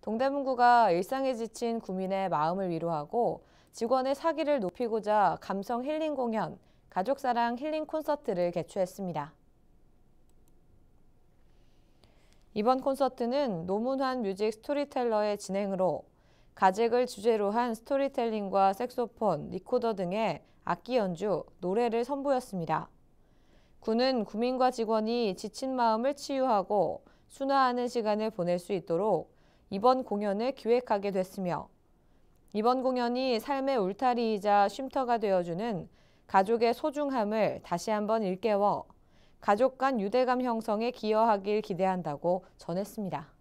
동대문구가 일상에 지친 구민의 마음을 위로하고 직원의 사기를 높이고자 감성 힐링 공연, 가족사랑 힐링 콘서트를 개최했습니다. 이번 콘서트는 노문환 뮤직 스토리텔러의 진행으로 가잭을 주제로 한 스토리텔링과 색소폰, 리코더 등의 악기 연주, 노래를 선보였습니다. 군은 구민과 직원이 지친 마음을 치유하고 순화하는 시간을 보낼 수 있도록 이번 공연을 기획하게 됐으며 이번 공연이 삶의 울타리이자 쉼터가 되어주는 가족의 소중함을 다시 한번 일깨워 가족 간 유대감 형성에 기여하길 기대한다고 전했습니다.